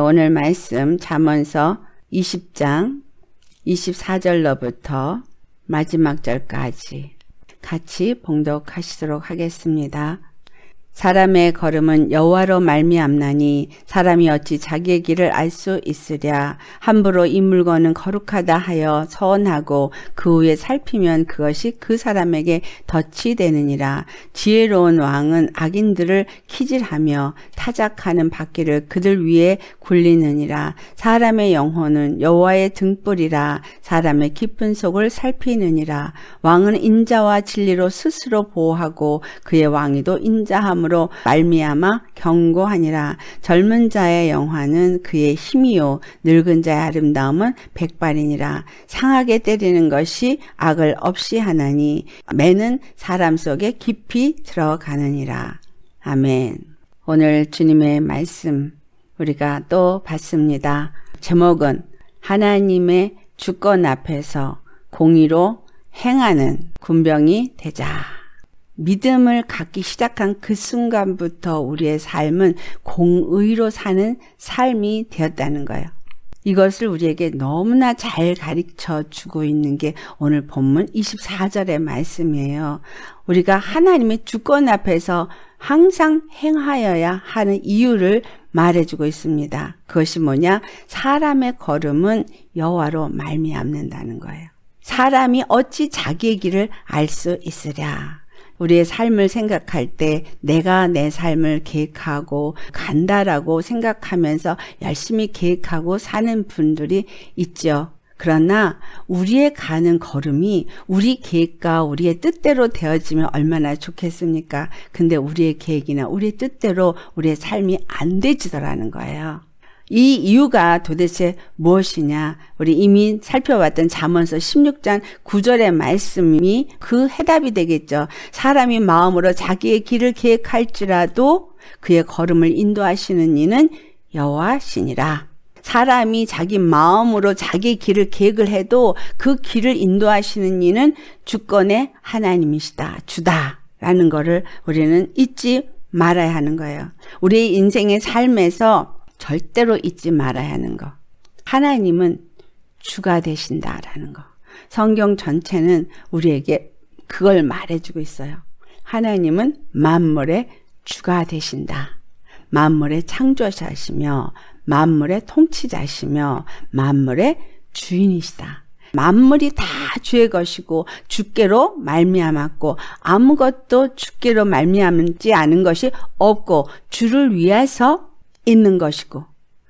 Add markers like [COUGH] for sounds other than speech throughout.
오늘 말씀 잠언서 20장 24절로부터 마지막 절까지 같이 봉독하시도록 하겠습니다. 사람의 걸음은 여호와로 말미암나니 사람이 어찌 자기의 길을 알 수 있으랴 함부로 이 물건은 거룩하다 하여 서원하고 그 후에 살피면 그것이 그 사람에게 덫이 되느니라 지혜로운 왕은 악인들을 키질하며 타작하는 바퀴를 그들 위에 굴리느니라 사람의 영혼은 여호와의 등불이라 사람의 깊은 속을 살피느니라 왕은 인자와 진리로 스스로 보호하고 그의 왕이도 인자함으로 그러므로 말미암아 경고하니라 젊은 자의 영화는 그의 힘이요 늙은 자의 아름다움은 백발이니라 상하게 때리는 것이 악을 없이 하나니 매는 사람 속에 깊이 들어가느니라 아멘 오늘 주님의 말씀 우리가 또 봤습니다 제목은 하나님의 주권 앞에서 공의로 행하는 군병이 되자 믿음을 갖기 시작한 그 순간부터 우리의 삶은 공의로 사는 삶이 되었다는 거예요. 이것을 우리에게 너무나 잘 가르쳐 주고 있는 게 오늘 본문 24절의 말씀이에요. 우리가 하나님의 주권 앞에서 항상 행하여야 하는 이유를 말해주고 있습니다. 그것이 뭐냐? 사람의 걸음은 여와로 말미암는다는 거예요. 사람이 어찌 자기의 길을 알 수 있으랴. 우리의 삶을 생각할 때 내가 내 삶을 계획하고 간다라고 생각하면서 열심히 계획하고 사는 분들이 있죠. 그러나 우리의 가는 걸음이 우리 계획과 우리의 뜻대로 되어지면 얼마나 좋겠습니까? 근데 우리의 계획이나 우리의 뜻대로 우리의 삶이 안 되지더라는 거예요. 이 이유가 도대체 무엇이냐? 우리 이미 살펴봤던 잠언서 16장 9절의 말씀이 그 해답이 되겠죠. 사람이 마음으로 자기의 길을 계획할지라도 그의 걸음을 인도하시는 이는 여호와시니라. 사람이 자기 마음으로 자기 길을 계획을 해도 그 길을 인도하시는 이는 주권의 하나님이시다. 주다. 라는 거를 우리는 잊지 말아야 하는 거예요. 우리의 인생의 삶에서 절대로 잊지 말아야 하는 거. 하나님은 주가 되신다라는 거. 성경 전체는 우리에게 그걸 말해주고 있어요. 하나님은 만물의 주가 되신다. 만물의 창조자시며 만물의 통치자시며 만물의 주인이시다. 만물이 다 주의 것이고 주께로 말미암았고 아무것도 주께로 말미암지 않은 것이 없고 주를 위해서 있는 것이고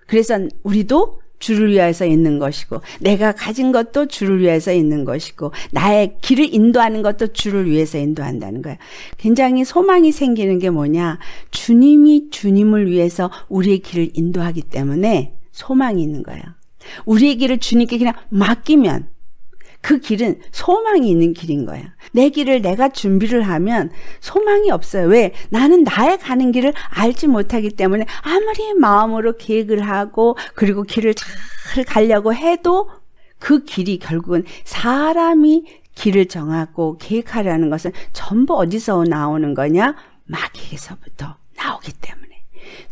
그래서 우리도 주를 위해서 있는 것이고 내가 가진 것도 주를 위해서 있는 것이고 나의 길을 인도하는 것도 주를 위해서 인도한다는 거예요. 굉장히 소망이 생기는 게 뭐냐? 주님이 주님을 위해서 우리의 길을 인도하기 때문에 소망이 있는 거예요. 우리의 길을 주님께 그냥 맡기면 그 길은 소망이 있는 길인 거예요. 내 길을 내가 준비를 하면 소망이 없어요. 왜? 나는 나의 가는 길을 알지 못하기 때문에 아무리 마음으로 계획을 하고 그리고 길을 잘 가려고 해도 그 길이 결국은 사람이 길을 정하고 계획하려는 것은 전부 어디서 나오는 거냐? 마귀에서부터 나오기 때문에.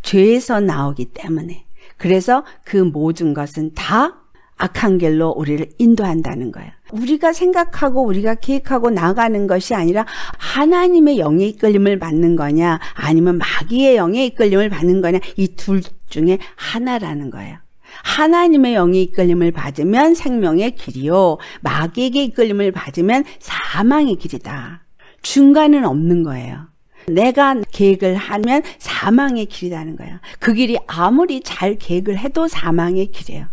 죄에서 나오기 때문에. 그래서 그 모든 것은 다 악한 길로 우리를 인도한다는 거예요. 우리가 생각하고 우리가 계획하고 나아가는 것이 아니라 하나님의 영의 이끌림을 받는 거냐 아니면 마귀의 영의 이끌림을 받는 거냐 이 둘 중에 하나라는 거예요. 하나님의 영의 이끌림을 받으면 생명의 길이요 마귀의 이끌림을 받으면 사망의 길이다. 중간은 없는 거예요. 내가 계획을 하면 사망의 길이라는 거예요. 그 길이 아무리 잘 계획을 해도 사망의 길이에요.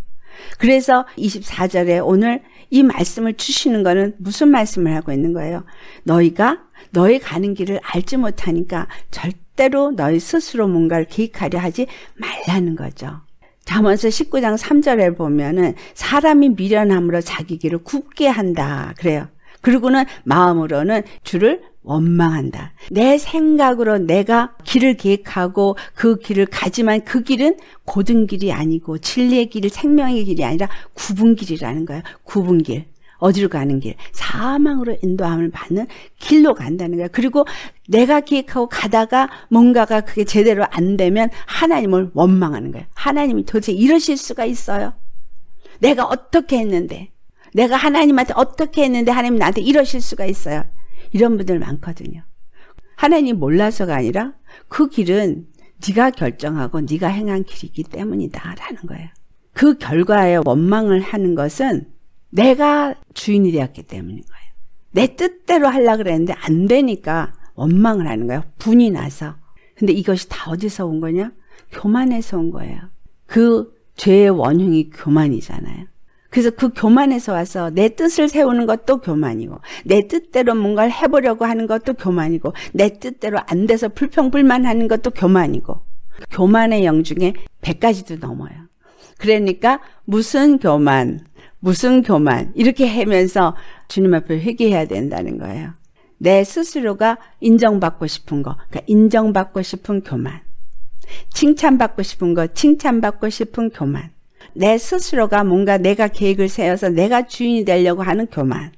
그래서 24절에 오늘 이 말씀을 주시는 거는 무슨 말씀을 하고 있는 거예요? 너희가 너희 가는 길을 알지 못하니까 절대로 너희 스스로 뭔가를 계획하려 하지 말라는 거죠. 잠언서 19장 3절에 보면은 사람이 미련함으로 자기 길을 굽게 한다 그래요. 그리고는 마음으로는 주를 원망한다. 내 생각으로 내가 길을 계획하고 그 길을 가지만 그 길은 고든 길이 아니고 진리의 길 생명의 길이 아니라 구분 길이라는 거예요. 구분 길. 어디로 가는 길? 사망으로 인도함을 받는 길로 간다는 거야. 그리고 내가 기획하고 가다가 뭔가가 그게 제대로 안 되면 하나님을 원망하는 거야. 하나님이 도대체 이러실 수가 있어요? 내가 어떻게 했는데? 내가 하나님한테 어떻게 했는데 하나님 나한테 이러실 수가 있어요? 이런 분들 많거든요. 하나님 몰라서가 아니라 그 길은 네가 결정하고 네가 행한 길이기 때문이다라는 거예요. 그 결과에 원망을 하는 것은 내가 주인이 되었기 때문인 거예요. 내 뜻대로 하려 그랬는데 안 되니까 원망을 하는 거예요. 분이 나서. 근데 이것이 다 어디서 온 거냐? 교만에서 온 거예요. 그 죄의 원흉이 교만이잖아요. 그래서 그 교만에서 와서 내 뜻을 세우는 것도 교만이고 내 뜻대로 뭔가를 해보려고 하는 것도 교만이고 내 뜻대로 안 돼서 불평불만하는 것도 교만이고 교만의 영 중에 100가지도 넘어요. 그러니까 무슨 교만, 무슨 교만 이렇게 하면서 주님 앞에 회개해야 된다는 거예요. 내 스스로가 인정받고 싶은 거, 그러니까 인정받고 싶은 교만. 칭찬받고 싶은 거, 칭찬받고 싶은 교만. 내 스스로가 뭔가 내가 계획을 세워서 내가 주인이 되려고 하는 교만.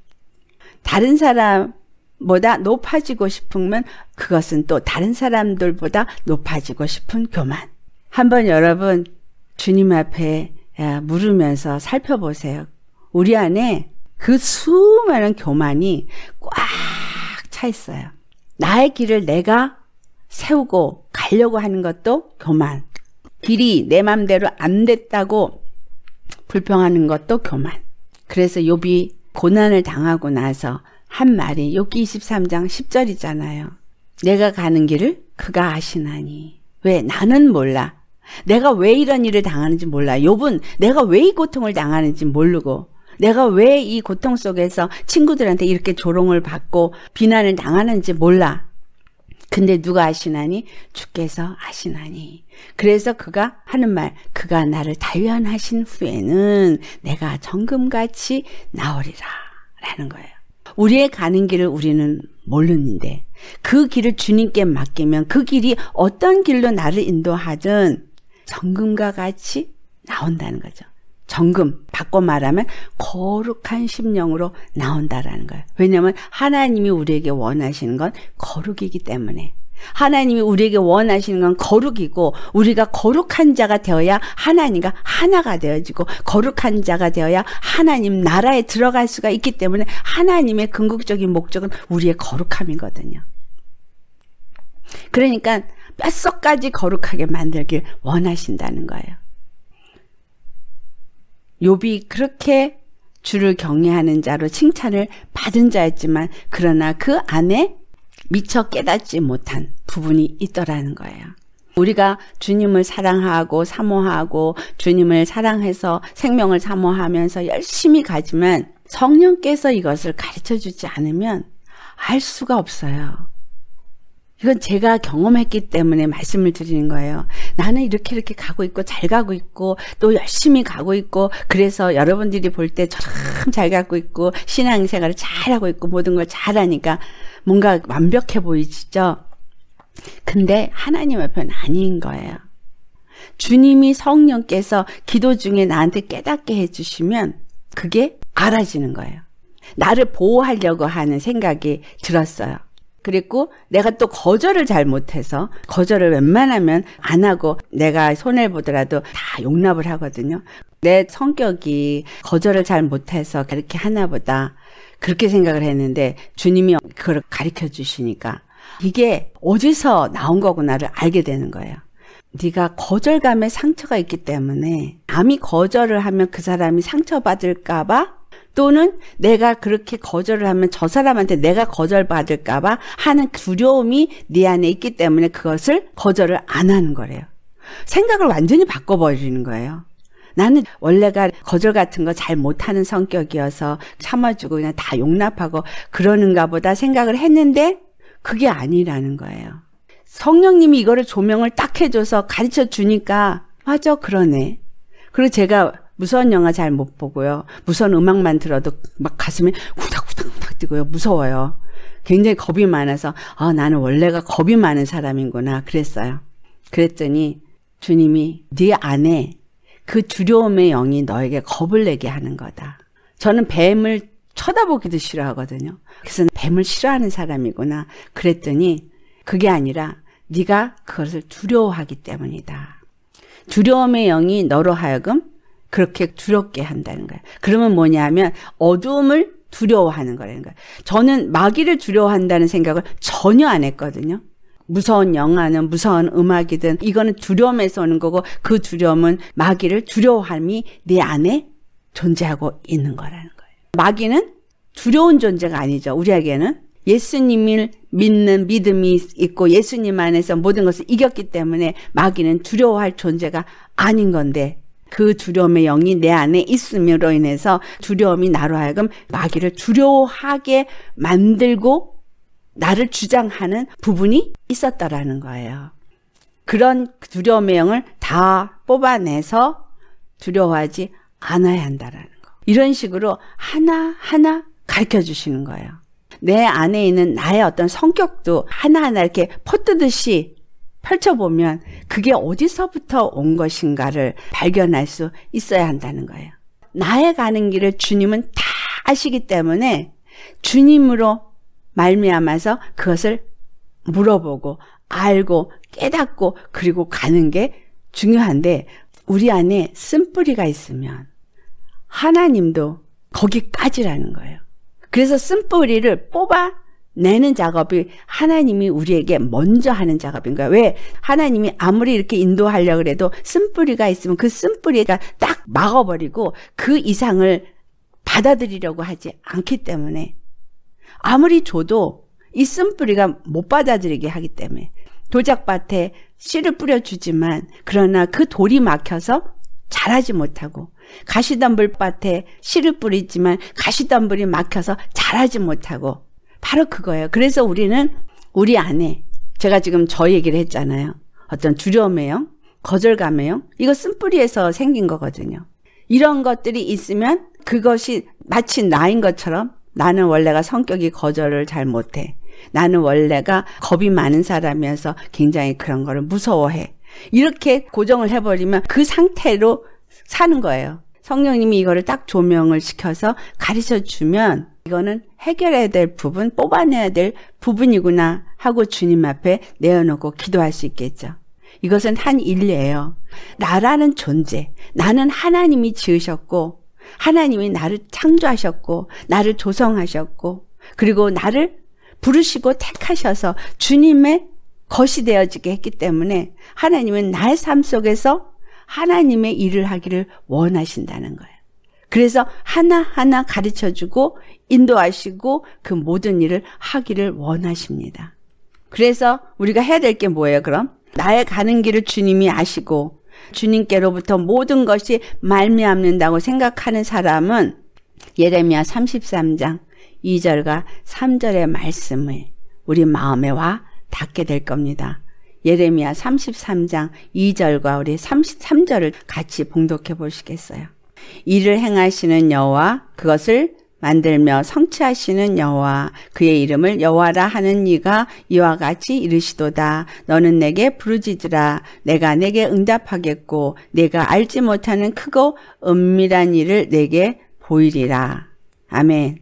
다른 사람보다 높아지고 싶으면 그것은 또 다른 사람들보다 높아지고 싶은 교만. 한번 여러분 주님 앞에 아, 물으면서 살펴보세요. 우리 안에 그 수많은 교만이 꽉 차 있어요. 나의 길을 내가 세우고 가려고 하는 것도 교만. 길이 내 맘대로 안 됐다고 불평하는 것도 교만. 그래서 욥이 고난을 당하고 나서 한 말이 욥기 23장 10절이잖아요. 내가 가는 길을 그가 아시나니 왜 나는 몰라. 내가 왜 이런 일을 당하는지 몰라. 욥은 내가 왜 이 고통을 당하는지 모르고 내가 왜 이 고통 속에서 친구들한테 이렇게 조롱을 받고 비난을 당하는지 몰라. 근데 누가 아시나니? 주께서 아시나니. 그래서 그가 하는 말, 그가 나를 다 단련하신 후에는 내가 정금같이 나오리라. 라는 거예요. 우리의 가는 길을 우리는 모르는데 그 길을 주님께 맡기면 그 길이 어떤 길로 나를 인도하든 정금과 같이 나온다는 거죠. 정금 바꿔 말하면 거룩한 심령으로 나온다라는 거예요. 왜냐하면 하나님이 우리에게 원하시는 건 거룩이기 때문에 하나님이 우리에게 원하시는 건 거룩이고 우리가 거룩한 자가 되어야 하나님과 하나가 되어지고 거룩한 자가 되어야 하나님 나라에 들어갈 수가 있기 때문에 하나님의 궁극적인 목적은 우리의 거룩함이거든요. 그러니까 뼛속까지 거룩하게 만들길 원하신다는 거예요. 욥이 그렇게 주를 경외하는 자로 칭찬을 받은 자였지만 그러나 그 안에 미처 깨닫지 못한 부분이 있더라는 거예요. 우리가 주님을 사랑하고 사모하고 주님을 사랑해서 생명을 사모하면서 열심히 가지만 성령께서 이것을 가르쳐 주지 않으면 알 수가 없어요. 이건 제가 경험했기 때문에 말씀을 드리는 거예요. 나는 이렇게 이렇게 가고 있고 잘 가고 있고 또 열심히 가고 있고 그래서 여러분들이 볼 때 참 잘 가고 있고 신앙생활을 잘하고 있고 모든 걸 잘하니까 뭔가 완벽해 보이시죠? 근데 하나님 앞에는 아닌 거예요. 주님이 성령께서 기도 중에 나한테 깨닫게 해주시면 그게 알아지는 거예요. 나를 보호하려고 하는 생각이 들었어요. 그리고 내가 또 거절을 잘못해서 거절을 웬만하면 안 하고 내가 손해 보더라도 다 용납을 하거든요. 내 성격이 거절을 잘 못해서 그렇게 하나보다 그렇게 생각을 했는데 주님이 그걸 가르쳐 주시니까 이게 어디서 나온 거구나를 알게 되는 거예요. 네가 거절감에 상처가 있기 때문에 남이 거절을 하면 그 사람이 상처받을까 봐 또는 내가 그렇게 거절을 하면 저 사람한테 내가 거절받을까봐 하는 두려움이 네 안에 있기 때문에 그것을 거절을 안 하는 거래요. 생각을 완전히 바꿔버리는 거예요. 나는 원래가 거절 같은 거 잘 못하는 성격이어서 참아주고 그냥 다 용납하고 그러는가 보다 생각을 했는데 그게 아니라는 거예요. 성령님이 이거를 조명을 딱 해줘서 가르쳐 주니까 맞아 그러네. 그리고 제가 무서운 영화 잘 못 보고요. 무서운 음악만 들어도 막 가슴이 구닥구닥구 뛰고요. 무서워요. 굉장히 겁이 많아서 아, 나는 원래가 겁이 많은 사람인구나 그랬어요. 그랬더니 주님이 네 안에 그 두려움의 영이 너에게 겁을 내게 하는 거다. 저는 뱀을 쳐다보기도 싫어하거든요. 그래서 뱀을 싫어하는 사람이구나 그랬더니 그게 아니라 네가 그것을 두려워하기 때문이다. 두려움의 영이 너로 하여금 그렇게 두렵게 한다는 거예요. 그러면 뭐냐면 어두을 두려워하는 거라는 거예요. 저는 마귀를 두려워한다는 생각을 전혀 안 했거든요. 무서운 영화는 무서운 음악이든 이거는 두려움에서 오는 거고 그 두려움은 마귀를 두려워함이 내 안에 존재하고 있는 거라는 거예요. 마귀는 두려운 존재가 아니죠. 우리에게는 예수님을 믿는 믿음이 있고 예수님 안에서 모든 것을 이겼기 때문에 마귀는 두려워할 존재가 아닌 건데 그 두려움의 영이 내 안에 있음으로 인해서 두려움이 나로 하여금 마귀를 두려워하게 만들고 나를 주장하는 부분이 있었다라는 거예요. 그런 두려움의 영을 다 뽑아내서 두려워하지 않아야 한다라는 거. 이런 식으로 하나하나 가르쳐 주시는 거예요. 내 안에 있는 나의 어떤 성격도 하나하나 이렇게 퍼뜨듯이 펼쳐보면 그게 어디서부터 온 것인가를 발견할 수 있어야 한다는 거예요. 나의 가는 길을 주님은 다 아시기 때문에 주님으로 말미암아서 그것을 물어보고 알고 깨닫고 그리고 가는 게 중요한데 우리 안에 쓴뿌리가 있으면 하나님도 거기까지라는 거예요. 그래서 쓴뿌리를 뽑아 내는 작업이 하나님이 우리에게 먼저 하는 작업인 거야. 왜? 하나님이 아무리 이렇게 인도하려고 그래도 쓴뿌리가 있으면 그 쓴뿌리가 딱 막아버리고 그 이상을 받아들이려고 하지 않기 때문에 아무리 줘도 이 쓴뿌리가 못 받아들이게 하기 때문에 도작밭에 씨를 뿌려주지만 그러나 그 돌이 막혀서 자라지 못하고 가시덤불밭에 씨를 뿌리지만 가시덤불이 막혀서 자라지 못하고 바로 그거예요. 그래서 우리는 우리 안에 제가 지금 저 얘기를 했잖아요. 어떤 두려움에요거절감에요 이거 쓴뿌리에서 생긴 거거든요. 이런 것들이 있으면 그것이 마치 나인 것처럼 나는 원래가 성격이 거절을 잘 못해. 나는 원래가 겁이 많은 사람이어서 굉장히 그런 거를 무서워해. 이렇게 고정을 해버리면 그 상태로 사는 거예요. 성령님이 이거를 딱 조명을 시켜서 가르쳐 주면 이거는 해결해야 될 부분, 뽑아내야 될 부분이구나 하고 주님 앞에 내어놓고 기도할 수 있겠죠. 이것은 한 일례예요. 나라는 존재, 나는 하나님이 지으셨고, 하나님이 나를 창조하셨고, 나를 조성하셨고, 그리고 나를 부르시고 택하셔서 주님의 것이 되어지게 했기 때문에 하나님은 나의 삶 속에서 하나님의 일을 하기를 원하신다는 거예요. 그래서 하나하나 가르쳐 주고 인도하시고 그 모든 일을 하기를 원하십니다. 그래서 우리가 해야 될 게 뭐예요, 그럼? 나의 가는 길을 주님이 아시고 주님께로부터 모든 것이 말미암는다고 생각하는 사람은 예레미야 33장 2절과 3절의 말씀을 우리 마음에 와 닿게 될 겁니다. 예레미야 33장 2절과 우리 33절을 같이 봉독해 보시겠어요. 이를 행하시는 여호와 그것을 만들며 성취하시는 여호와 그의 이름을 여호와라 하는 이가 이와 같이 이르시도다 너는 내게 부르짖으라 내가 내게 응답하겠고 내가 알지 못하는 크고 은밀한 일을 내게 보이리라 아멘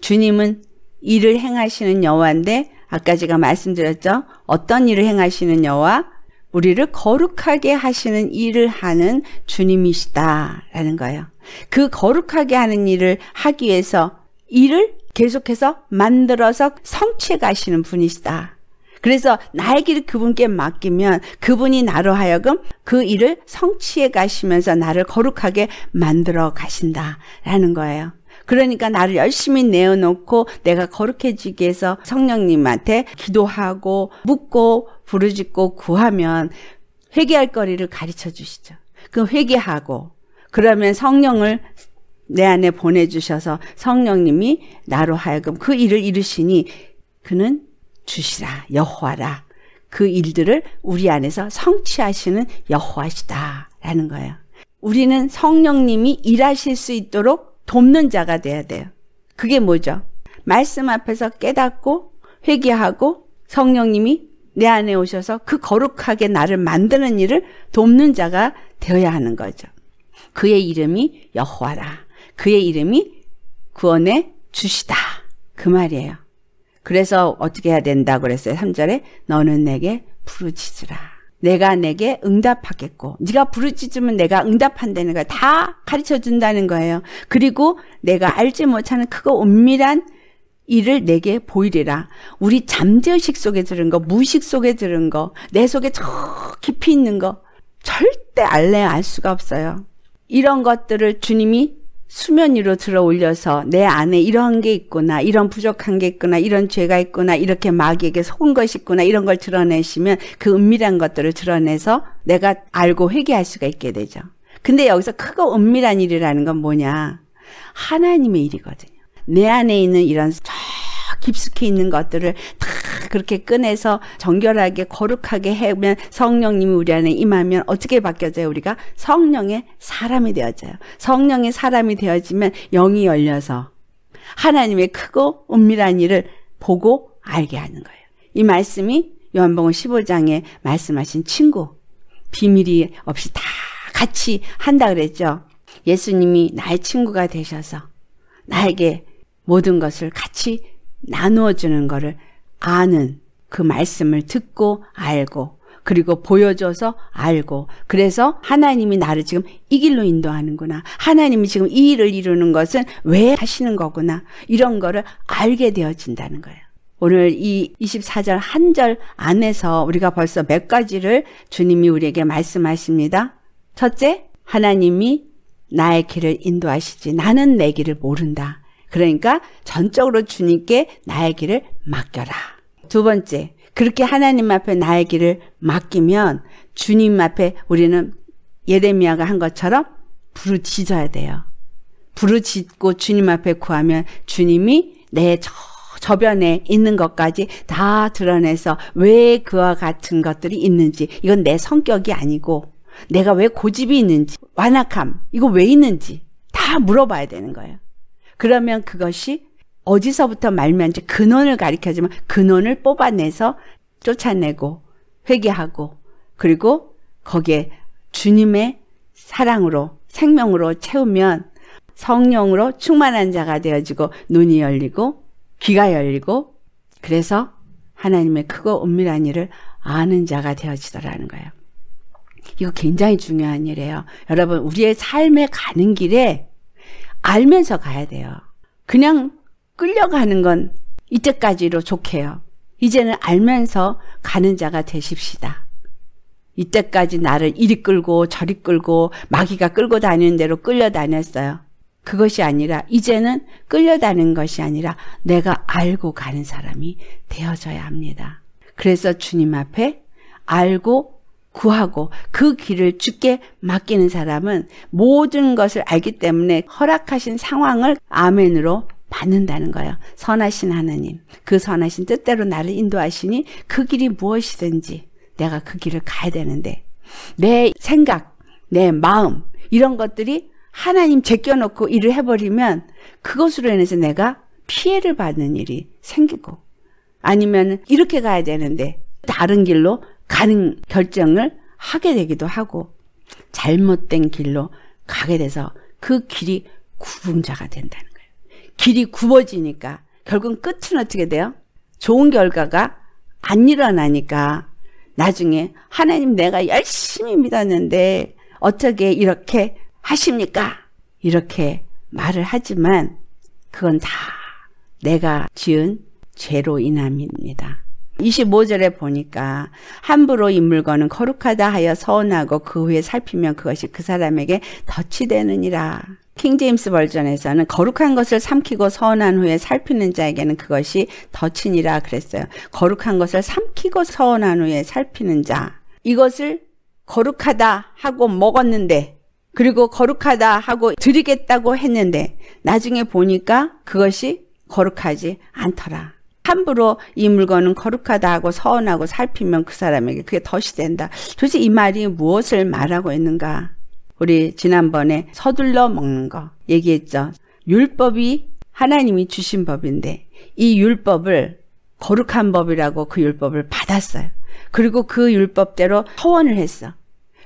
주님은 일을 행하시는 여호와인데 아까 제가 말씀드렸죠. 어떤 일을 행하시는 여와 우리를 거룩하게 하시는 일을 하는 주님이시다라는 거예요. 그 거룩하게 하는 일을 하기 위해서 일을 계속해서 만들어서 성취해 가시는 분이시다. 그래서 나의 길을 그분께 맡기면 그분이 나로 하여금 그 일을 성취해 가시면서 나를 거룩하게 만들어 가신다라는 거예요. 그러니까 나를 열심히 내어놓고 내가 거룩해지기 위해서 성령님한테 기도하고 묻고 부르짖고 구하면 회개할 거리를 가르쳐 주시죠. 그 회개하고 그러면 성령을 내 안에 보내주셔서 성령님이 나로 하여금 그 일을 이루시니 그는 주시라 여호와라 그 일들을 우리 안에서 성취하시는 여호와시다라는 거예요. 우리는 성령님이 일하실 수 있도록 돕는 자가 돼야 돼요. 그게 뭐죠? 말씀 앞에서 깨닫고 회개하고 성령님이 내 안에 오셔서 그 거룩하게 나를 만드는 일을 돕는 자가 되어야 하는 거죠. 그의 이름이 여호와라. 그의 이름이 구원의 주시다. 그 말이에요. 그래서 어떻게 해야 된다고 그랬어요? 3절에 너는 내게 부르짖으라. 내가 내게 응답하겠고 네가 부르짖으면 내가 응답한다는 거다 가르쳐 준다는 거예요. 그리고 내가 알지 못하는 크고 은밀한 이를 내게 보이리라. 우리 잠재의식 속에 들은 거, 무의식 속에 들은 거, 내 속에 저 깊이 있는 거 절대 알래 알 수가 없어요. 이런 것들을 주님이 수면 위로 들어 올려서 내 안에 이런 게 있구나, 이런 부족한 게 있구나, 이런 죄가 있구나, 이렇게 마귀에게 속은 것이 있구나, 이런 걸 드러내시면 그 은밀한 것들을 드러내서 내가 알고 회개할 수가 있게 되죠. 근데 여기서 크고 은밀한 일이라는 건 뭐냐? 하나님의 일이거든요. 내 안에 있는 이런 깊숙이 있는 것들을 다 그렇게 꺼내서 정결하게 거룩하게 해면 성령님이 우리 안에 임하면 어떻게 바뀌어져요? 우리가 성령의 사람이 되어져요. 성령의 사람이 되어지면 영이 열려서 하나님의 크고 은밀한 일을 보고 알게 하는 거예요. 이 말씀이 요한복음 15장에 말씀하신 친구 비밀이 없이 다 같이 한다 그랬죠. 예수님이 나의 친구가 되셔서 나에게 모든 것을 같이 나누어 주는 것을 아는 그 말씀을 듣고 알고 그리고 보여줘서 알고 그래서 하나님이 나를 지금 이 길로 인도하는구나 하나님이 지금 이 일을 이루는 것은 왜 하시는 거구나 이런 거를 알게 되어진다는 거예요. 오늘 이 24절 한 절 안에서 우리가 벌써 몇 가지를 주님이 우리에게 말씀하십니다. 첫째, 하나님이 나의 길을 인도하시지 나는 내 길을 모른다. 그러니까 전적으로 주님께 나의 길을 맡겨라. 두 번째, 그렇게 하나님 앞에 나의 길을 맡기면 주님 앞에 우리는 예레미야가 한 것처럼 부르짖어야 돼요. 부르짖고 주님 앞에 구하면 주님이 내 저, 저변에 있는 것까지 다 드러내서 왜 그와 같은 것들이 있는지 이건 내 성격이 아니고 내가 왜 고집이 있는지 완악함 이거 왜 있는지 다 물어봐야 되는 거예요. 그러면 그것이 어디서부터 말면지 근원을 가리켜주면 근원을 뽑아내서 쫓아내고 회개하고 그리고 거기에 주님의 사랑으로 생명으로 채우면 성령으로 충만한 자가 되어지고 눈이 열리고 귀가 열리고 그래서 하나님의 크고 은밀한 일을 아는 자가 되어지더라는 거예요. 이거 굉장히 중요한 일이에요. 여러분 우리의 삶에 가는 길에 알면서 가야 돼요. 그냥 끌려가는 건 이때까지로 좋게요. 이제는 알면서 가는 자가 되십시다. 이때까지 나를 이리 끌고 저리 끌고 마귀가 끌고 다니는 대로 끌려다녔어요. 그것이 아니라 이제는 끌려다는 것이 아니라 내가 알고 가는 사람이 되어져야 합니다. 그래서 주님 앞에 알고 구하고 그 길을 주께 맡기는 사람은 모든 것을 알기 때문에 허락하신 상황을 아멘으로 받는다는 거예요. 선하신 하나님. 그 선하신 뜻대로 나를 인도하시니 그 길이 무엇이든지 내가 그 길을 가야 되는데 내 생각, 내 마음 이런 것들이 하나님 제껴놓고 일을 해버리면 그것으로 인해서 내가 피해를 받는 일이 생기고 아니면 이렇게 가야 되는데 다른 길로 가는 결정을 하게 되기도 하고 잘못된 길로 가게 돼서 그 길이 구분자가 된다는 거예요. 길이 굽어지니까 결국은 끝은 어떻게 돼요? 좋은 결과가 안 일어나니까 나중에 하나님 내가 열심히 믿었는데 어떻게 이렇게 하십니까? 이렇게 말을 하지만 그건 다 내가 지은 죄로 인함입니다. 25절에 보니까 함부로 이 물건은 거룩하다 하여 서운하고 그 후에 살피면 그것이 그 사람에게 덫이 되느니라. 킹제임스 버전에서는 거룩한 것을 삼키고 서운한 후에 살피는 자에게는 그것이 덫이니라 그랬어요. 거룩한 것을 삼키고 서운한 후에 살피는 자. 이것을 거룩하다 하고 먹었는데 그리고 거룩하다 하고 드리겠다고 했는데 나중에 보니까 그것이 거룩하지 않더라. 함부로 이 물건은 거룩하다 하고 서운하고 살피면 그 사람에게 그게 덫이 된다. 도대체 이 말이 무엇을 말하고 있는가? 우리 지난번에 서둘러 먹는 거 얘기했죠. 율법이 하나님이 주신 법인데 이 율법을 거룩한 법이라고 그 율법을 받았어요. 그리고 그 율법대로 서원을 했어.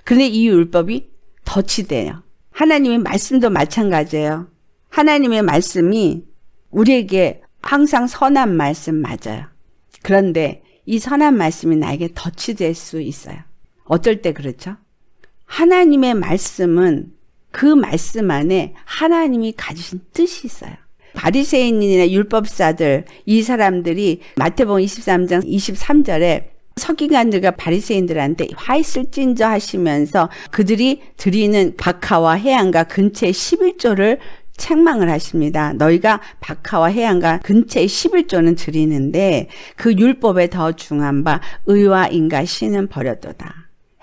그런데 이 율법이 덫이 돼요. 하나님의 말씀도 마찬가지예요. 하나님의 말씀이 우리에게 항상 선한 말씀 맞아요. 그런데 이 선한 말씀이 나에게 덫이 될 수 있어요. 어쩔 때 그렇죠? 하나님의 말씀은 그 말씀 안에 하나님이 가지신 뜻이 있어요. 바리새인이나 율법사들 이 사람들이 마태복음 23장 23절에 서기관들과 바리새인들한테 화 있을진저 하시면서 그들이 드리는 박하와 해안과 근체 11조를 책망을 하십니다. 너희가 박하와 해안과 근처에 11조는 드리는데 그 율법에 더 중한 바 의와 인과 신은 버렸도다.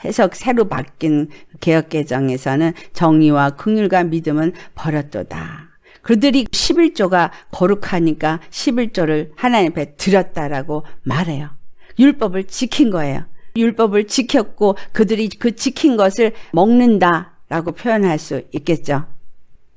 해석 새로 바뀐 개혁개정에서는 정의와 긍휼과 믿음은 버렸도다. 그들이 11조가 거룩하니까 11조를 하나님 앞에 드렸다라고 말해요. 율법을 지킨 거예요. 율법을 지켰고 그들이 그 지킨 것을 먹는다라고 표현할 수 있겠죠.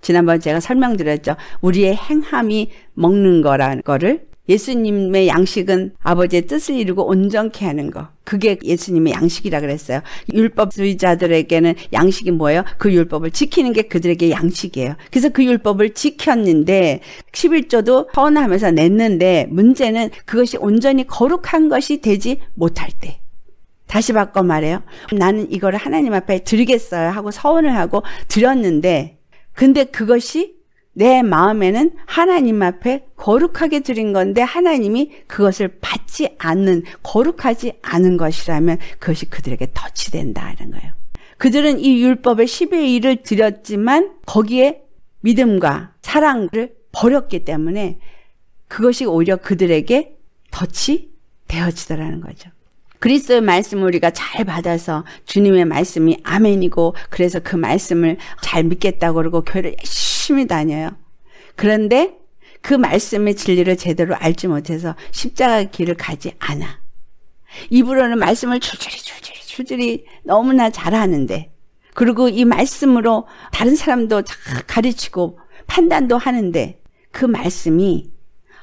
지난번 제가 설명드렸죠. 우리의 행함이 먹는 거라는 거를 예수님의 양식은 아버지의 뜻을 이루고 온전케 하는 거. 그게 예수님의 양식이라 그랬어요. 율법주의자들에게는 양식이 뭐예요? 그 율법을 지키는 게 그들에게 양식이에요. 그래서 그 율법을 지켰는데 11조도 헌하면서 냈는데 문제는 그것이 온전히 거룩한 것이 되지 못할 때. 다시 바꿔 말해요. 나는 이거를 하나님 앞에 드리겠어요 하고 서원을 하고 드렸는데 근데 그것이 내 마음에는 하나님 앞에 거룩하게 드린 건데 하나님이 그것을 받지 않는 거룩하지 않은 것이라면 그것이 그들에게 덧치된다는 거예요. 그들은 이 율법의 10의 일을 드렸지만 거기에 믿음과 사랑을 버렸기 때문에 그것이 오히려 그들에게 덫이 되어지더라는 거죠. 그리스도의 말씀을 우리가 잘 받아서 주님의 말씀이 아멘이고 그래서 그 말씀을 잘 믿겠다고 그러고 교회를 열심히 다녀요. 그런데 그 말씀의 진리를 제대로 알지 못해서 십자가 길을 가지 않아. 입으로는 말씀을 줄줄이 줄줄이 줄줄이 너무나 잘하는데 그리고 이 말씀으로 다른 사람도 다 가르치고 판단도 하는데 그 말씀이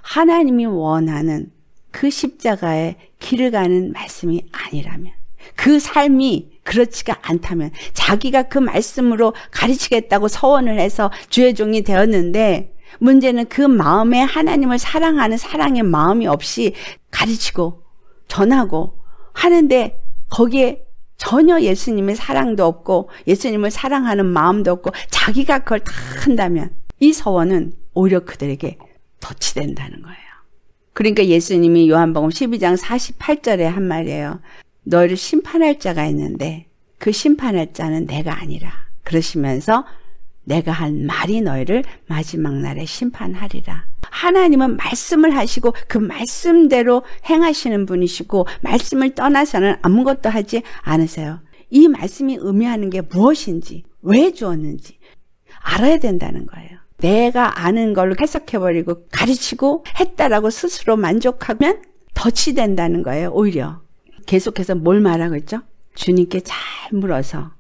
하나님이 원하는 그 십자가의 길을 가는 말씀이 아니라면 그 삶이 그렇지가 않다면 자기가 그 말씀으로 가르치겠다고 서원을 해서 주의 종이 되었는데 문제는 그 마음에 하나님을 사랑하는 사랑의 마음이 없이 가르치고 전하고 하는데 거기에 전혀 예수님의 사랑도 없고 예수님을 사랑하는 마음도 없고 자기가 그걸 다 한다면 이 서원은 오히려 그들에게 덫이 된다는 거예요. 그러니까 예수님이 요한복음 12장 48절에 한 말이에요. 너를 심판할 자가 있는데 그 심판할 자는 내가 아니라 그러시면서 내가 한 말이 너희를 마지막 날에 심판하리라. 하나님은 말씀을 하시고 그 말씀대로 행하시는 분이시고 말씀을 떠나서는 아무것도 하지 않으세요. 이 말씀이 의미하는 게 무엇인지 왜 주었는지 알아야 된다는 거예요. 내가 아는 걸로 해석해버리고 가르치고 했다라고 스스로 만족하면 덫이 된다는 거예요, 오히려. 계속해서 뭘 말하고 있죠? 주님께 잘 물어서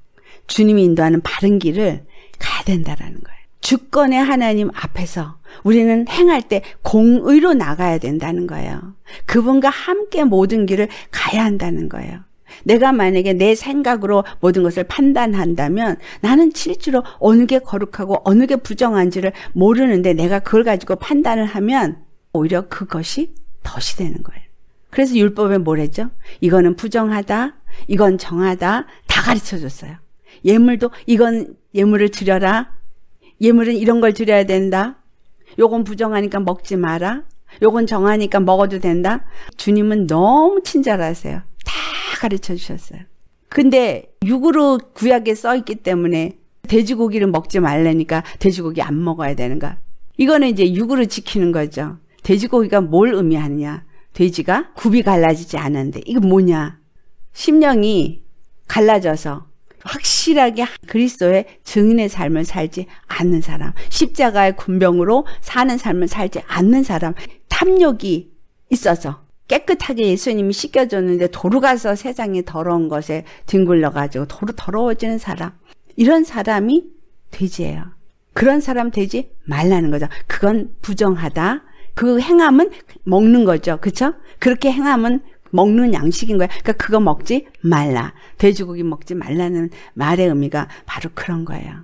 주님이 인도하는 바른 길을 가야 된다라는 거예요. 주권의 하나님 앞에서 우리는 행할 때 공의로 나가야 된다는 거예요. 그분과 함께 모든 길을 가야 한다는 거예요. 내가 만약에 내 생각으로 모든 것을 판단한다면 나는 실제로 어느 게 거룩하고 어느 게 부정한지를 모르는데 내가 그걸 가지고 판단을 하면 오히려 그것이 덫이 되는 거예요. 그래서 율법에 뭘 했죠? 이거는 부정하다, 이건 정하다, 다 가르쳐 줬어요. 예물도 이건 예물을 드려라. 예물은 이런 걸 드려야 된다. 요건 부정하니까 먹지 마라. 요건 정하니까 먹어도 된다. 주님은 너무 친절하세요. 가르쳐 주셨어요. 근데 육으로 구약에 써 있기 때문에 돼지고기를 먹지 말라니까 돼지고기 안 먹어야 되는가. 이거는 이제 육으로 지키는 거죠. 돼지고기가 뭘 의미하느냐. 돼지가 굽이 갈라지지 않은데 이게 뭐냐. 심령이 갈라져서 확실하게 그리스도의 증인의 삶을 살지 않는 사람, 십자가의 군병으로 사는 삶을 살지 않는 사람, 탐욕이 있어서 깨끗하게 예수님이 씻겨줬는데 도로 가서 세상의 더러운 것에 뒹굴러가지고 도로 더러워지는 사람. 이런 사람이 돼지예요. 그런 사람 되지 말라는 거죠. 그건 부정하다. 그 행함은 먹는 거죠. 그쵸? 그렇게 행함은 먹는 양식인 거야. 그러니까 그거 먹지 말라. 돼지고기 먹지 말라는 말의 의미가 바로 그런 거예요.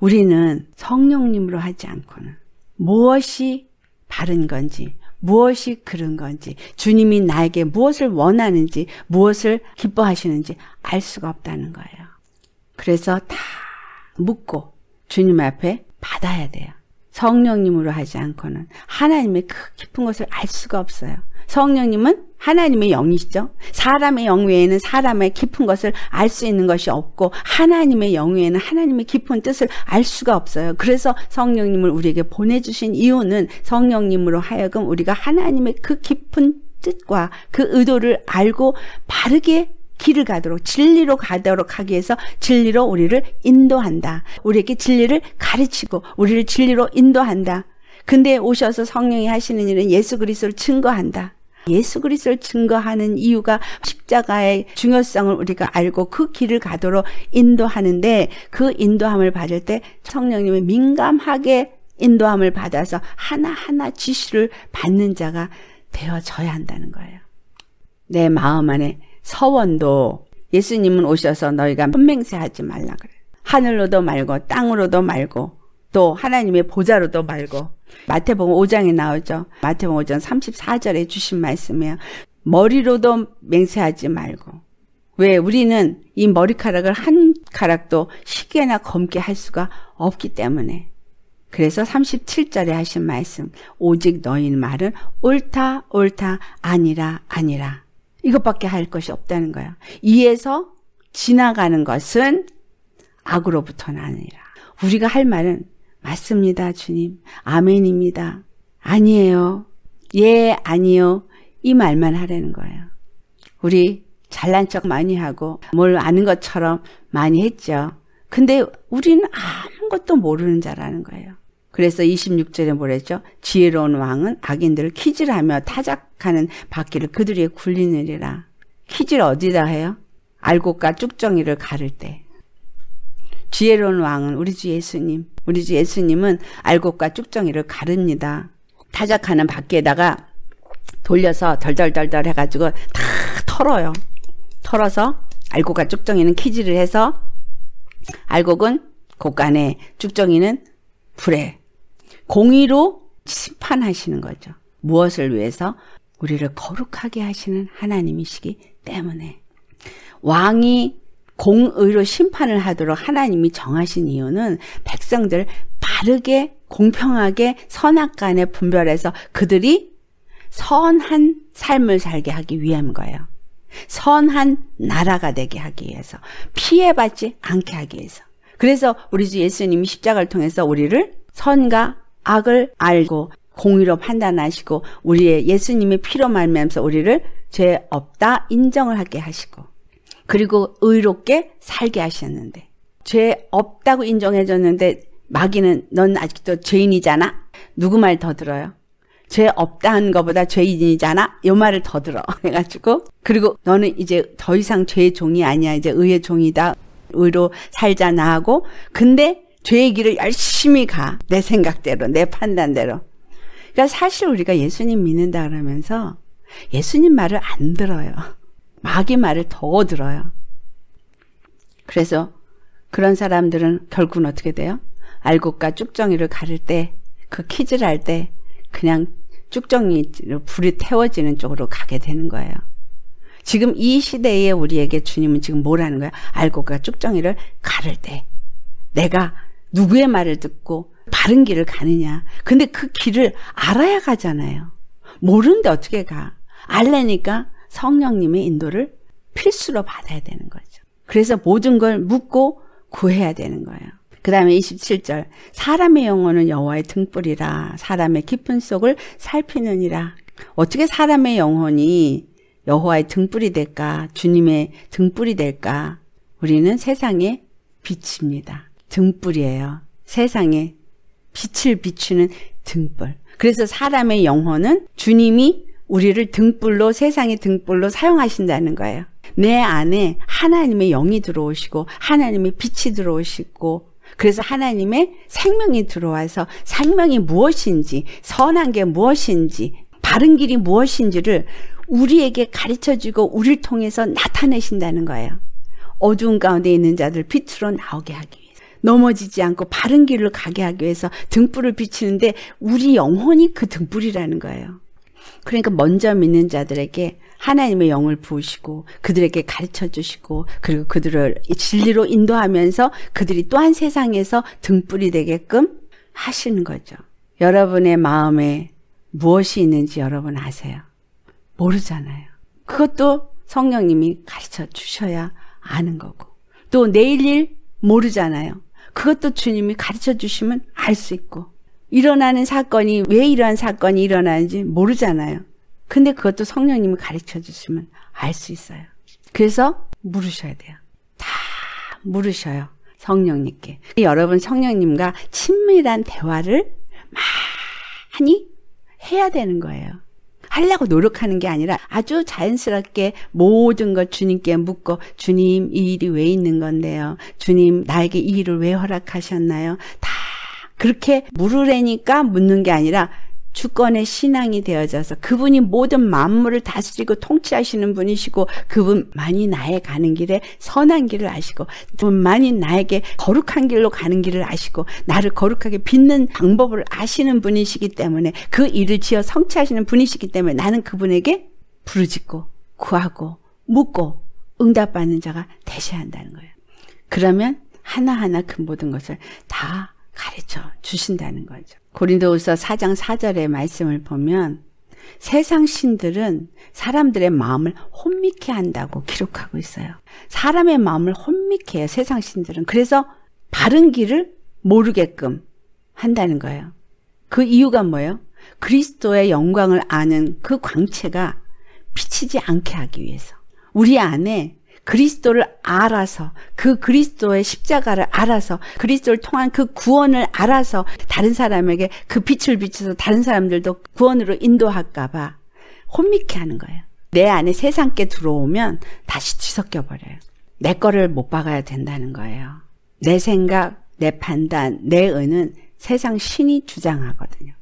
우리는 성령님으로 하지 않고는 무엇이 바른 건지, 무엇이 그런 건지, 주님이 나에게 무엇을 원하는지, 무엇을 기뻐하시는지 알 수가 없다는 거예요. 그래서 다 묻고 주님 앞에 받아야 돼요. 성령님으로 하지 않고는 하나님의 그 깊은 것을 알 수가 없어요. 성령님은 하나님의 영이시죠. 사람의 영 외에는 사람의 깊은 것을 알 수 있는 것이 없고 하나님의 영 외에는 하나님의 깊은 뜻을 알 수가 없어요. 그래서 성령님을 우리에게 보내주신 이유는 성령님으로 하여금 우리가 하나님의 그 깊은 뜻과 그 의도를 알고 바르게 길을 가도록 진리로 가도록 하기 위해서 진리로 우리를 인도한다. 우리에게 진리를 가르치고 우리를 진리로 인도한다. 근데 오셔서 성령이 하시는 일은 예수 그리스도를 증거한다. 예수 그리스도를 증거하는 이유가 십자가의 중요성을 우리가 알고 그 길을 가도록 인도하는데 그 인도함을 받을 때 성령님의 민감하게 인도함을 받아서 하나하나 지시를 받는 자가 되어져야 한다는 거예요. 내 마음 안에 서원도 예수님은 오셔서 너희가 혼맹세 하지 말라 그래. 하늘로도 말고 땅으로도 말고 또 하나님의 보좌로도 말고 마태복음 5장에 나오죠. 마태복음 5장 34절에 주신 말씀이에요. 머리로도 맹세하지 말고 왜 우리는 이 머리카락을 한 가락도 시계나 검게 할 수가 없기 때문에 그래서 37절에 하신 말씀 오직 너희는 말은 옳다 옳다 아니라 아니라 이것밖에 할 것이 없다는 거야. 이에서 지나가는 것은 악으로부터는 아니라 우리가 할 말은 맞습니다, 주님. 아멘입니다. 아니에요. 예, 아니요. 이 말만 하라는 거예요. 우리 잘난 척 많이 하고 뭘 아는 것처럼 많이 했죠. 근데 우리는 아무것도 모르는 자라는 거예요. 그래서 26절에 뭐랬죠? 지혜로운 왕은 악인들을 키질하며 타작하는 바퀴를 그들 위 굴리느니라. 키질 어디다 해요? 알곡과 쭉정이를 가를 때. 지혜로운 왕은 우리 주 예수님 우리 예수님은 알곡과 쭉정이를 가릅니다. 타작하는 바퀴에다가 돌려서 덜덜덜덜 해가지고 다 털어요. 털어서 알곡과 쭉정이는 키질를 해서 알곡은 곡간에 쭉정이는 불에 공의로 심판하시는 거죠. 무엇을 위해서? 우리를 거룩하게 하시는 하나님이시기 때문에 왕이 공의로 심판을 하도록 하나님이 정하신 이유는 백성들을 바르게 공평하게 선악 간에 분별해서 그들이 선한 삶을 살게 하기 위한 거예요. 선한 나라가 되게 하기 위해서 피해받지 않게 하기 위해서 그래서 우리 주 예수님이 십자가를 통해서 우리를 선과 악을 알고 공의로 판단하시고 우리의 예수님의 피로 말미암아서 우리를 죄 없다 인정을 하게 하시고 그리고 의롭게 살게 하셨는데 죄 없다고 인정해줬는데 마귀는 넌 아직도 죄인이잖아. 누구 말 더 들어요? 죄 없다 는것보다 죄인이잖아. 요 말을 더 들어. [LAUGHS] 해가지고 그리고 너는 이제 더 이상 죄의 종이 아니야. 이제 의의 종이다. 의로 살자 나하고 근데 죄의 길을 열심히 가. 내 생각대로 내 판단대로. 그러니까 사실 우리가 예수님 믿는다 그러면서 예수님 말을 안 들어요. 마귀 말을 더 들어요. 그래서 그런 사람들은 결국은 어떻게 돼요? 알곡과 쭉정이를 가를 때, 그 키질할 때 그냥 쭉정이로 불이 태워지는 쪽으로 가게 되는 거예요. 지금 이 시대에 우리에게 주님은 지금 뭐라는 거야? 알곡과 쭉정이를 가를 때 내가 누구의 말을 듣고 바른 길을 가느냐. 근데 그 길을 알아야 가잖아요. 모르는데 어떻게 가? 알래니까 성령님의 인도를 필수로 받아야 되는 거죠. 그래서 모든 걸 묻고 구해야 되는 거예요. 그 다음에 27절 사람의 영혼은 여호와의 등불이라 사람의 깊은 속을 살피느니라 어떻게 사람의 영혼이 여호와의 등불이 될까 주님의 등불이 될까 우리는 세상의 빛입니다. 등불이에요. 세상에 빛을 비추는 등불. 그래서 사람의 영혼은 주님이 우리를 등불로 세상의 등불로 사용하신다는 거예요. 내 안에 하나님의 영이 들어오시고 하나님의 빛이 들어오시고 그래서 하나님의 생명이 들어와서 생명이 무엇인지 선한 게 무엇인지 바른 길이 무엇인지를 우리에게 가르쳐주고 우리를 통해서 나타내신다는 거예요. 어두운 가운데 있는 자들 빛으로 나오게 하기 위해서 넘어지지 않고 바른 길로 가게 하기 위해서 등불을 비치는데 우리 영혼이 그 등불이라는 거예요. 그러니까 먼저 믿는 자들에게 하나님의 영을 부으시고 그들에게 가르쳐 주시고 그리고 그들을 진리로 인도하면서 그들이 또한 세상에서 등불이 되게끔 하시는 거죠. 여러분의 마음에 무엇이 있는지 여러분 아세요? 모르잖아요. 그것도 성령님이 가르쳐 주셔야 아는 거고. 또 내일 일 모르잖아요. 그것도 주님이 가르쳐 주시면 알 수 있고. 일어나는 사건이 왜 이러한 사건이 일어나는지 모르잖아요. 근데 그것도 성령님을 가르쳐 주시면 알 수 있어요. 그래서 물으셔야 돼요. 다 물으셔요. 성령님께. 여러분 성령님과 친밀한 대화를 많이 해야 되는 거예요. 하려고 노력하는 게 아니라 아주 자연스럽게 모든 걸 주님께 묻고 주님 이 일이 왜 있는 건데요? 주님 나에게 이 일을 왜 허락하셨나요? 다 그렇게 물으래니까 묻는 게 아니라 주권의 신앙이 되어져서 그분이 모든 만물을 다스리고 통치하시는 분이시고 그분만이 나의 가는 길에 선한 길을 아시고 그분만이 나에게 거룩한 길로 가는 길을 아시고 나를 거룩하게 빚는 방법을 아시는 분이시기 때문에 그 일을 지어 성취하시는 분이시기 때문에 나는 그분에게 부르짖고 구하고 묻고 응답받는 자가 되셔야 한다는 거예요. 그러면 하나하나 그 모든 것을 다 가르쳐 주신다는 거죠. 고린도후서 4장 4절의 말씀을 보면 세상 신들은 사람들의 마음을 혼미케 한다고 기록하고 있어요. 사람의 마음을 혼미케 해요. 세상 신들은. 그래서 바른 길을 모르게끔 한다는 거예요. 그 이유가 뭐예요? 그리스도의 영광을 아는 그 광채가 비치지 않게 하기 위해서. 우리 안에 그리스도를 알아서 그 그리스도의 십자가를 알아서 그리스도를 통한 그 구원을 알아서 다른 사람에게 그 빛을 비춰서 다른 사람들도 구원으로 인도할까봐 혼미케 하는 거예요. 내 안에 세상께 들어오면 다시 치섞여 버려요. 내 거를 못 박아야 된다는 거예요. 내 생각, 내 판단, 내 의는 세상 신이 주장하거든요.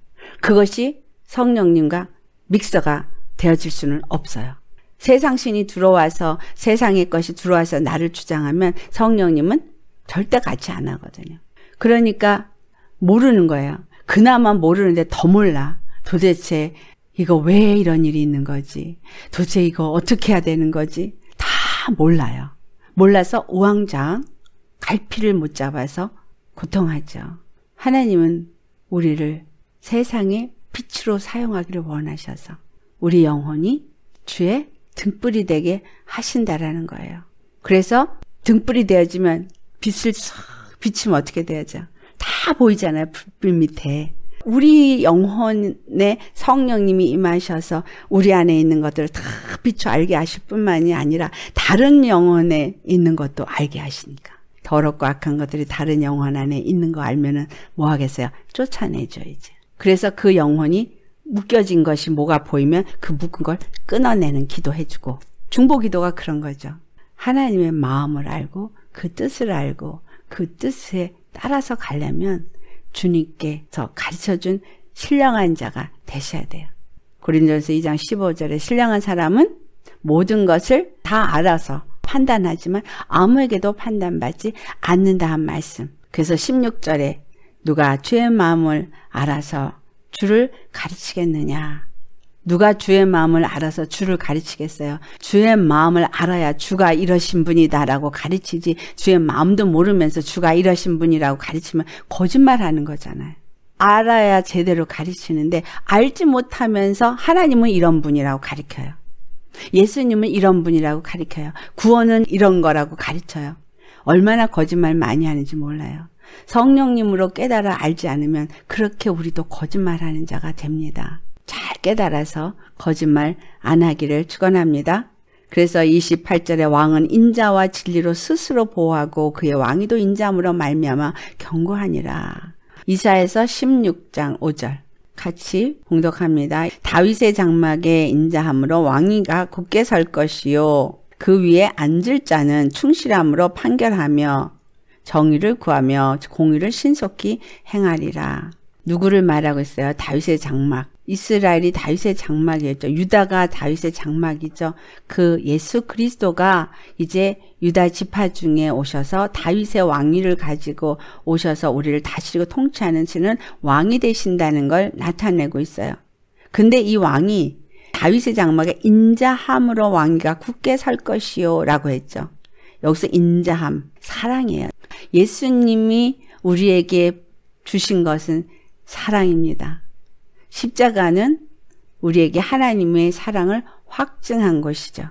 그것이 성령님과 믹서가 되어질 수는 없어요. 세상 신이 들어와서 세상의 것이 들어와서 나를 주장하면 성령님은 절대 같이 안 하거든요. 그러니까 모르는 거예요. 그나마 모르는데 더 몰라. 도대체 이거 왜 이런 일이 있는 거지? 도대체 이거 어떻게 해야 되는 거지? 다 몰라요. 몰라서 우왕좌왕 갈피를 못 잡아서 고통하죠. 하나님은 우리를 세상의 빛으로 사용하기를 원하셔서 우리 영혼이 주의 등불이 되게 하신다라는 거예요. 그래서 등불이 되어지면 빛을 쏙 비치면 어떻게 되어져? 다 보이잖아요. 불빛 밑에. 우리 영혼에 성령님이 임하셔서 우리 안에 있는 것들을 다 비춰 알게 하실 뿐만이 아니라 다른 영혼에 있는 것도 알게 하시니까. 더럽고 악한 것들이 다른 영혼 안에 있는 거 알면은 뭐 하겠어요? 쫓아내죠, 이제. 그래서 그 영혼이 묶여진 것이 뭐가 보이면 그 묶은 걸 끊어내는 기도해주고 중보기도가 그런 거죠. 하나님의 마음을 알고 그 뜻을 알고 그 뜻에 따라서 가려면 주님께서 가르쳐준 신령한 자가 되셔야 돼요. 고린도서 2장 15절에 신령한 사람은 모든 것을 다 알아서 판단하지만 아무에게도 판단받지 않는다 한 말씀. 그래서 16절에 누가 죄의 마음을 알아서 주를 가르치겠느냐? 누가 주의 마음을 알아서 주를 가르치겠어요? 주의 마음을 알아야 주가 이러신 분이다라고 가르치지 주의 마음도 모르면서 주가 이러신 분이라고 가르치면 거짓말하는 거잖아요. 알아야 제대로 가르치는데 알지 못하면서 하나님은 이런 분이라고 가르쳐요. 예수님은 이런 분이라고 가르쳐요. 구원은 이런 거라고 가르쳐요. 얼마나 거짓말 많이 하는지 몰라요. 성령님으로 깨달아 알지 않으면 그렇게 우리도 거짓말하는 자가 됩니다. 잘 깨달아서 거짓말 안 하기를 축원합니다. 그래서 28절에 왕은 인자와 진리로 스스로 보호하고 그의 왕이도 인자함으로 말미암아 경고하니라. 이사에서 16장 5절 같이 공독합니다. 다윗의 장막에 인자함으로 왕위가 굳게 설 것이요 그 위에 앉을 자는 충실함으로 판결하며 정의를 구하며 공의를 신속히 행하리라. 누구를 말하고 있어요? 다윗의 장막. 이스라엘이 다윗의 장막이었죠. 유다가 다윗의 장막이죠. 그 예수 그리스도가 이제 유다 지파 중에 오셔서 다윗의 왕위를 가지고 오셔서 우리를 다스리고 통치하는 지은 왕이 되신다는 걸 나타내고 있어요. 근데 이 왕이 다윗의 장막에 인자함으로 왕위가 굳게 설 것이요 라고 했죠. 여기서 인자함, 사랑이에요. 예수님이 우리에게 주신 것은 사랑입니다. 십자가는 우리에게 하나님의 사랑을 확증한 것이죠.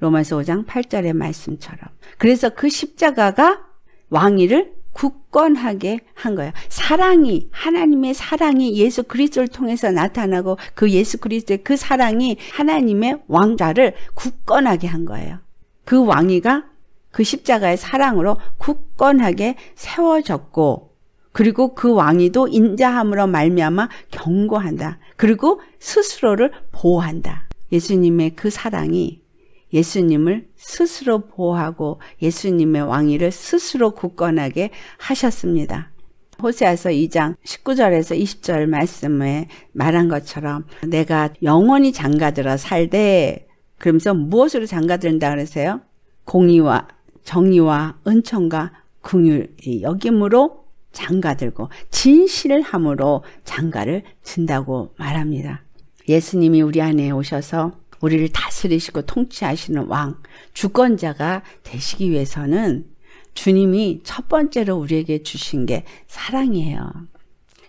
로마서 5장 8절의 말씀처럼. 그래서 그 십자가가 왕위를 굳건하게 한 거예요. 사랑이 하나님의 사랑이 예수 그리스도를 통해서 나타나고 그 예수 그리스도의 그 사랑이 하나님의 왕자를 굳건하게 한 거예요. 그 왕위가 그 십자가의 사랑으로 굳건하게 세워졌고 그리고 그 왕이도 인자함으로 말미암아 경고한다. 그리고 스스로를 보호한다. 예수님의 그 사랑이 예수님을 스스로 보호하고 예수님의 왕위를 스스로 굳건하게 하셨습니다. 호세아서 2장 19절에서 20절 말씀에 말한 것처럼 내가 영원히 장가들어 살되 그러면서 무엇으로 장가든다 그러세요? 공의와 정의와 은총과 긍휼이 여김으로 장가 들고 진실을 함으로 장가를 진다고 말합니다. 예수님이 우리 안에 오셔서 우리를 다스리시고 통치하시는 왕, 주권자가 되시기 위해서는 주님이 첫 번째로 우리에게 주신 게 사랑이에요.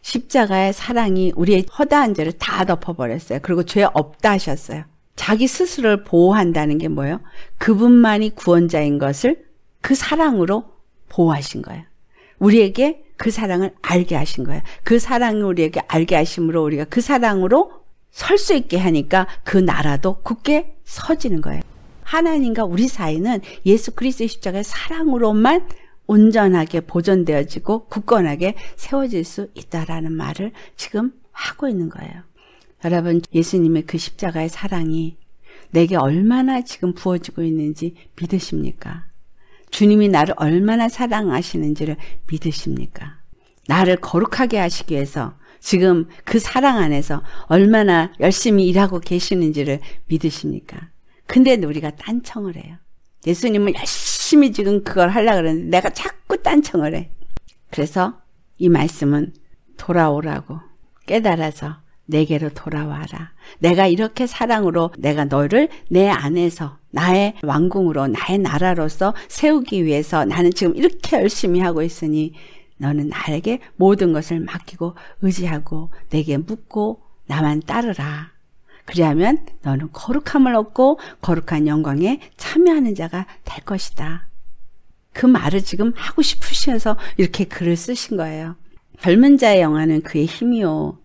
십자가의 사랑이 우리의 허다한 죄를 다 덮어버렸어요. 그리고 죄 없다 하셨어요. 자기 스스로를 보호한다는 게 뭐예요? 그분만이 구원자인 것을 그 사랑으로 보호하신 거예요. 우리에게 그 사랑을 알게 하신 거예요. 그 사랑을 우리에게 알게 하심으로 우리가 그 사랑으로 설 수 있게 하니까 그 나라도 굳게 서지는 거예요. 하나님과 우리 사이는 예수 그리스의 십자가의 사랑으로만 온전하게 보존되어지고 굳건하게 세워질 수 있다라는 말을 지금 하고 있는 거예요. 여러분 예수님의 그 십자가의 사랑이 내게 얼마나 지금 부어지고 있는지 믿으십니까? 주님이 나를 얼마나 사랑하시는지를 믿으십니까? 나를 거룩하게 하시기 위해서 지금 그 사랑 안에서 얼마나 열심히 일하고 계시는지를 믿으십니까? 근데 우리가 딴청을 해요. 예수님은 열심히 지금 그걸 하려 고 그러는데 내가 자꾸 딴청을 해. 그래서 이 말씀은 돌아오라고 깨달아서 내게로 돌아와라. 내가 이렇게 사랑으로 내가 너를 내 안에서 나의 왕궁으로 나의 나라로서 세우기 위해서 나는 지금 이렇게 열심히 하고 있으니 너는 나에게 모든 것을 맡기고 의지하고 내게 묻고 나만 따르라. 그리하면 너는 거룩함을 얻고 거룩한 영광에 참여하는 자가 될 것이다. 그 말을 지금 하고 싶으셔서 이렇게 글을 쓰신 거예요. 젊은 자의 영화는 그의 힘이요.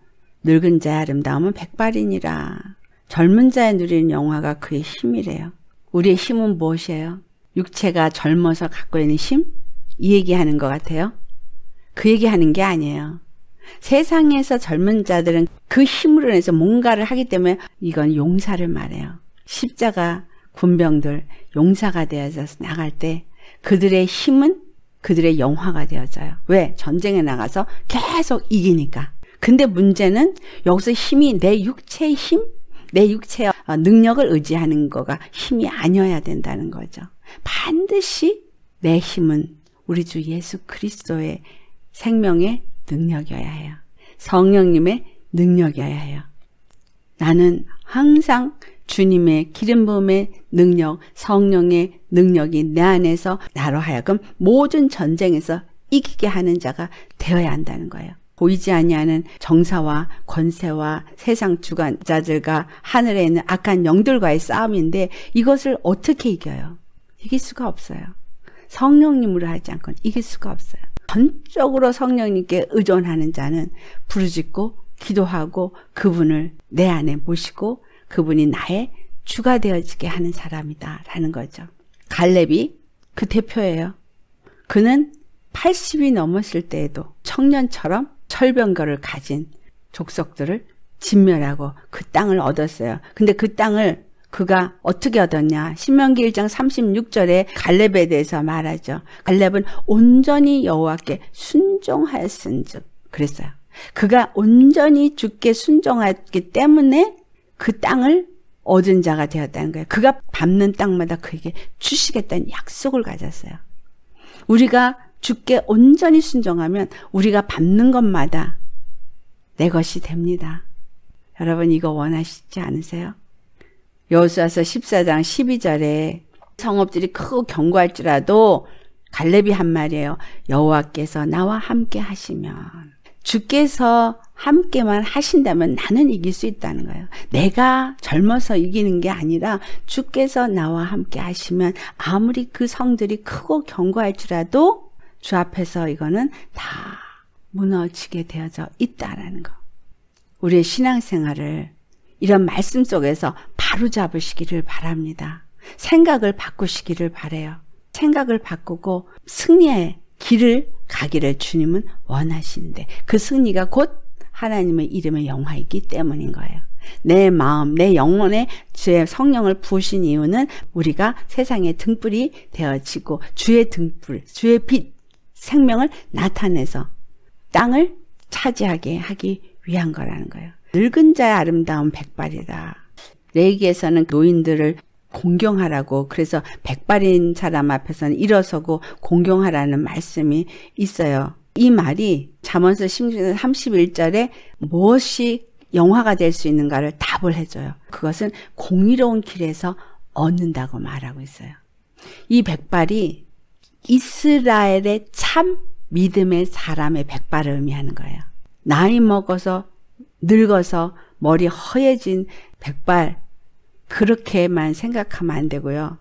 늙은 자의 아름다움은 백발이니라. 젊은 자의 누리는 영화가 그의 힘이래요. 우리의 힘은 무엇이에요? 육체가 젊어서 갖고 있는 힘? 이 얘기하는 것 같아요. 그 얘기하는 게 아니에요. 세상에서 젊은 자들은 그 힘으로 인 해서 뭔가를 하기 때문에 이건 용사를 말해요. 십자가 군병들 용사가 되어서 나갈 때 그들의 힘은 그들의 영화가 되어져요. 왜? 전쟁에 나가서 계속 이기니까. 근데 문제는 여기서 힘이 내 육체의 힘, 내 육체의 어, 능력을 의지하는 거가 힘이 아니어야 된다는 거죠. 반드시 내 힘은 우리 주 예수 그리스도의 생명의 능력이어야 해요. 성령님의 능력이어야 해요. 나는 항상 주님의 기름 부음의 능력, 성령의 능력이 내 안에서 나로 하여금 모든 전쟁에서 이기게 하는 자가 되어야 한다는 거예요. 보이지 아니하는 정사와 권세와 세상 주관자들과 하늘에 있는 악한 영들과의 싸움인데 이것을 어떻게 이겨요? 이길 수가 없어요. 성령님으로 하지 않건 이길 수가 없어요. 전적으로 성령님께 의존하는 자는 부르짖고 기도하고 그분을 내 안에 모시고 그분이 나의 주가 되어지게 하는 사람이다 라는 거죠. 갈렙이 그 대표예요. 그는 80이 넘었을 때에도 청년처럼 철병거를 가진 족속들을 진멸하고 그 땅을 얻었어요. 근데 그 땅을 그가 어떻게 얻었냐? 신명기 1장 36절에 갈렙에 대해서 말하죠. 갈렙은 온전히 여호와께 순종하였은즉 그랬어요. 그가 온전히 죽게 순종하였기 때문에 그 땅을 얻은 자가 되었다는 거예요. 그가 밟는 땅마다 그에게 주시겠다는 약속을 가졌어요. 우리가 주께 온전히 순종하면 우리가 밟는 것마다 내 것이 됩니다. 여러분 이거 원하시지 않으세요? 여수아서 14장 12절에 성읍들이 크고 견고할지라도 갈렙이 한 말이에요. 여호와께서 나와 함께 하시면 주께서 함께만 하신다면 나는 이길 수 있다는 거예요. 내가 젊어서 이기는 게 아니라 주께서 나와 함께 하시면 아무리 그 성들이 크고 견고할지라도 주 앞에서 이거는 다 무너지게 되어져 있다라는 거. 우리의 신앙생활을 이런 말씀 속에서 바로잡으시기를 바랍니다. 생각을 바꾸시기를 바래요. 생각을 바꾸고 승리의 길을 가기를 주님은 원하시는데 그 승리가 곧 하나님의 이름의 영화이기 때문인 거예요. 내 마음, 내 영혼에 주의 성령을 부으신 이유는 우리가 세상의 등불이 되어지고 주의 등불, 주의 빛, 생명을 나타내서 땅을 차지하게 하기 위한 거라는 거예요. 늙은 자의 아름다운 백발이다. 레이기에서는 노인들을 공경하라고 그래서 백발인 사람 앞에서는 일어서고 공경하라는 말씀이 있어요. 이 말이 잠언서 31절에 무엇이 영화가 될 수 있는가를 답을 해줘요. 그것은 공의로운 길에서 얻는다고 말하고 있어요. 이 백발이 이스라엘의 참 믿음의 사람의 백발을 의미하는 거예요. 나이 먹어서 늙어서 머리 허해진 백발 그렇게만 생각하면 안 되고요.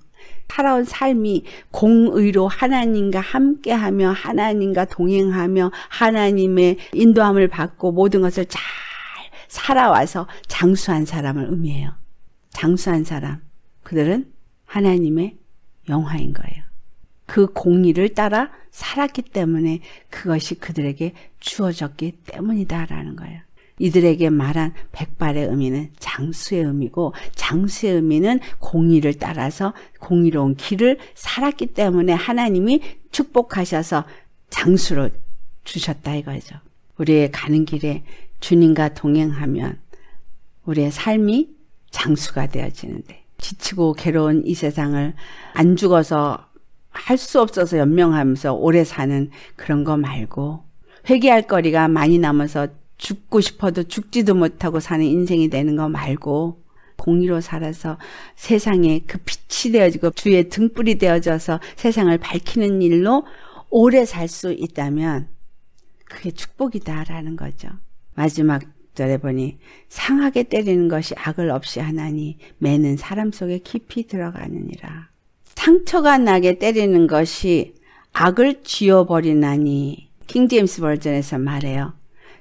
살아온 삶이 공의로 하나님과 함께하며 하나님과 동행하며 하나님의 인도함을 받고 모든 것을 잘 살아와서 장수한 사람을 의미해요. 장수한 사람 그들은 하나님의 영화인 거예요. 그공의를 따라 살았기 때문에 그것이 그들에게 주어졌기 때문이다라는 거예요. 이들에게 말한 백발의 의미는 장수의 의미고 장수의 의미는 공의를 따라서 공의로운 길을 살았기 때문에 하나님이 축복하셔서 장수로 주셨다 이거죠. 우리의 가는 길에 주님과 동행하면 우리의 삶이 장수가 되어지는데 지치고 괴로운 이 세상을 안 죽어서 할수 없어서 연명하면서 오래 사는 그런 거 말고 회개할 거리가 많이 남아서 죽고 싶어도 죽지도 못하고 사는 인생이 되는 거 말고 공의로 살아서 세상에 그 빛이 되어지고 주의 등불이 되어져서 세상을 밝히는 일로 오래 살 수 있다면 그게 축복이다라는 거죠. 마지막 절에 보니 상하게 때리는 것이 악을 없이 하나니 매는 사람 속에 깊이 들어가느니라. 상처가 나게 때리는 것이 악을 지워버리나니 킹 제임스 버전에서 말해요.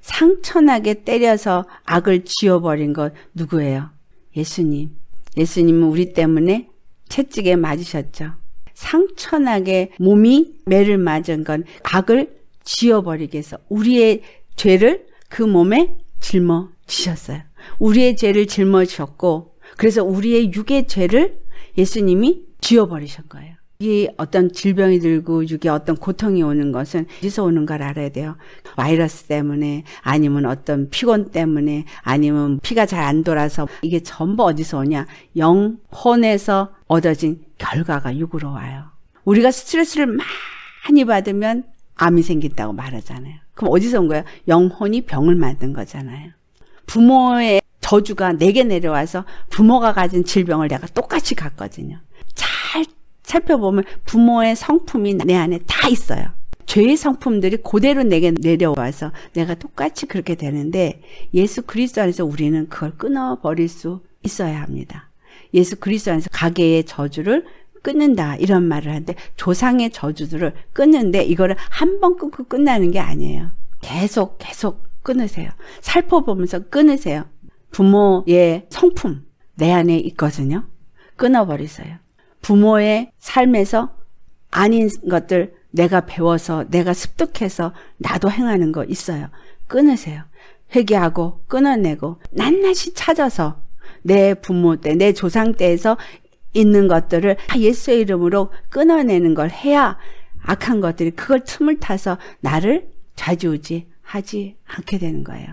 상처나게 때려서 악을 지워버린 것 누구예요? 예수님. 예수님은 우리 때문에 채찍에 맞으셨죠. 상처나게 몸이 매를 맞은 건 악을 지워버리게 해서 우리의 죄를 그 몸에 짊어지셨어요. 우리의 죄를 짊어지셨고 그래서 우리의 육의 죄를 예수님이 지워버리신 거예요. 이 어떤 질병이 들고 이게 어떤 고통이 오는 것은 어디서 오는가를 알아야 돼요. 바이러스 때문에 아니면 어떤 피곤 때문에 아니면 피가 잘 안 돌아서 이게 전부 어디서 오냐? 영혼에서 얻어진 결과가 육으로 와요. 우리가 스트레스를 많이 받으면 암이 생긴다고 말하잖아요. 그럼 어디서 온 거예요? 영혼이 병을 만든 거잖아요. 부모의 저주가 내게 내려와서 부모가 가진 질병을 내가 똑같이 갔거든요. 잘 살펴보면 부모의 성품이 내 안에 다 있어요. 죄의 성품들이 그대로 내게 내려와서 내가 똑같이 그렇게 되는데 예수 그리스도 안에서 우리는 그걸 끊어버릴 수 있어야 합니다. 예수 그리스도 안에서 가계의 저주를 끊는다 이런 말을 하는데 조상의 저주들을 끊는데 이거를 한 번 끊고 끝나는 게 아니에요. 계속 계속 끊으세요. 살펴보면서 끊으세요. 부모의 성품 내 안에 있거든요. 끊어버리세요. 부모의 삶에서 아닌 것들 내가 배워서 내가 습득해서 나도 행하는 거 있어요. 끊으세요. 회개하고 끊어내고 낱낱이 찾아서 내 부모 때, 내 조상 때에서 있는 것들을 다 예수의 이름으로 끊어내는 걸 해야 악한 것들이 그걸 틈을 타서 나를 좌지우지 하지 않게 되는 거예요.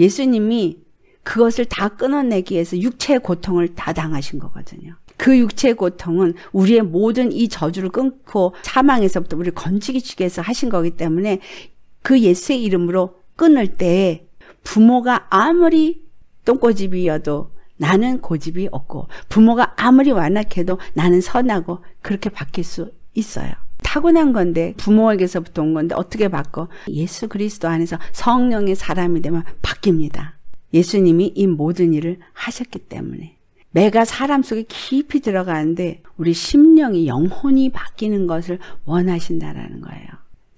예수님이 그것을 다 끊어내기 위해서 육체의 고통을 다 당하신 거거든요. 그육체 고통은 우리의 모든 이 저주를 끊고 사망에서부터 우리 건지기 주에서 하신 거기 때문에 그 예수의 이름으로 끊을 때 부모가 아무리 똥꼬집이어도 나는 고집이 없고 부모가 아무리 완악해도 나는 선하고 그렇게 바뀔 수 있어요. 타고난 건데 부모에게서부터 온 건데 어떻게 바꿔? 예수 그리스도 안에서 성령의 사람이 되면 바뀝니다. 예수님이 이 모든 일을 하셨기 때문에. 매가 사람 속에 깊이 들어가는데 우리 심령이 영혼이 바뀌는 것을 원하신다라는 거예요.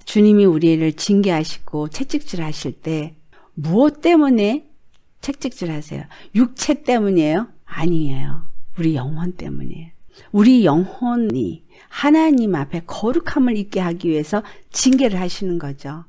주님이 우리를 징계하시고 채찍질 하실 때 무엇 때문에 채찍질 하세요? 육체 때문이에요? 아니에요. 우리 영혼 때문이에요. 우리 영혼이 하나님 앞에 거룩함을 있게 하기 위해서 징계를 하시는 거죠.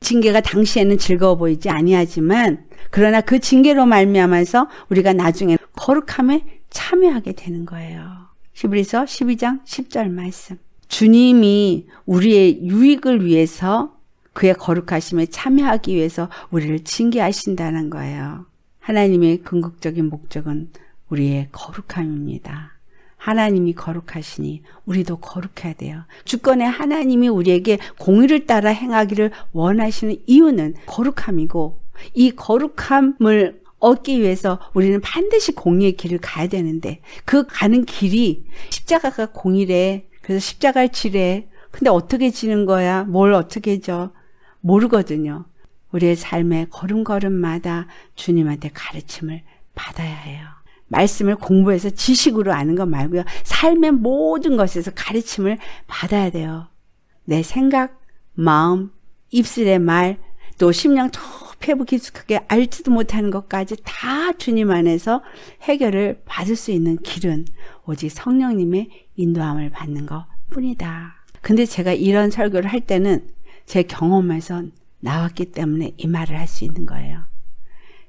징계가 당시에는 즐거워 보이지 아니하지만 그러나 그 징계로 말미암아서 우리가 나중에 거룩함에 참여하게 되는 거예요. 히브리서 12장 10절 말씀. 주님이 우리의 유익을 위해서 그의 거룩하심에 참여하기 위해서 우리를 징계하신다는 거예요. 하나님의 궁극적인 목적은 우리의 거룩함입니다. 하나님이 거룩하시니 우리도 거룩해야 돼요. 주권의 하나님이 우리에게 공의를 따라 행하기를 원하시는 이유는 거룩함이고 이 거룩함을 얻기 위해서 우리는 반드시 공의의 길을 가야 되는데 그 가는 길이 십자가가 공의래. 그래서 십자가를 지래. 근데 어떻게 지는 거야? 뭘 어떻게 져? 모르거든요. 우리의 삶의 걸음걸음마다 주님한테 가르침을 받아야 해요. 말씀을 공부해서 지식으로 아는 것 말고요. 삶의 모든 것에서 가르침을 받아야 돼요. 내 생각, 마음, 입술의 말, 또 심령 피부 깊숙하게 알지도 못하는 것까지 다 주님 안에서 해결을 받을 수 있는 길은 오직 성령님의 인도함을 받는 것 뿐이다. 근데 제가 이런 설교를 할 때는 제 경험에서 나왔기 때문에 이 말을 할 수 있는 거예요.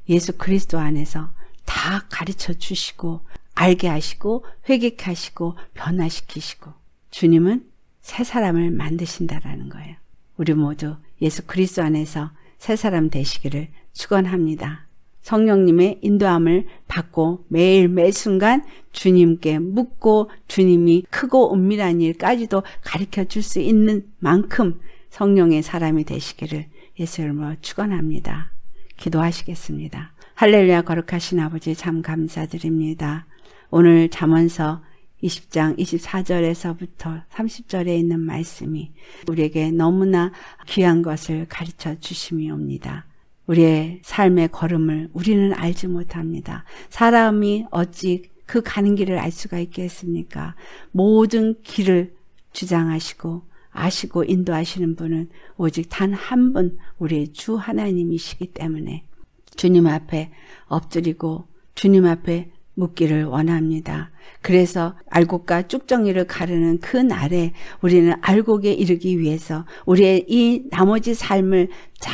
예수 그리스도 안에서 다 가르쳐 주시고 알게 하시고 회개하시고 변화시키시고 주님은 새 사람을 만드신다라는 거예요. 우리 모두 예수 그리스도 안에서 새 사람 되시기를 축원합니다. 성령님의 인도함을 받고 매일 매순간 주님께 묻고 주님이 크고 은밀한 일까지도 가르쳐 줄 수 있는 만큼 성령의 사람이 되시기를 예수 이름으로 축원합니다. 기도하시겠습니다. 할렐루야 거룩하신 아버지 참 감사드립니다. 오늘 잠언서 20장 24절에서부터 30절에 있는 말씀이 우리에게 너무나 귀한 것을 가르쳐 주심이옵니다. 우리의 삶의 걸음을 우리는 알지 못합니다. 사람이 어찌 그 가는 길을 알 수가 있겠습니까? 모든 길을 주장하시고 아시고 인도하시는 분은 오직 단 한 분 우리의 주 하나님이시기 때문에 주님 앞에 엎드리고 주님 앞에 묻기를 원합니다. 그래서 알곡과 쭉정이를 가르는 그 날에 우리는 알곡에 이르기 위해서 우리의 이 나머지 삶을 잘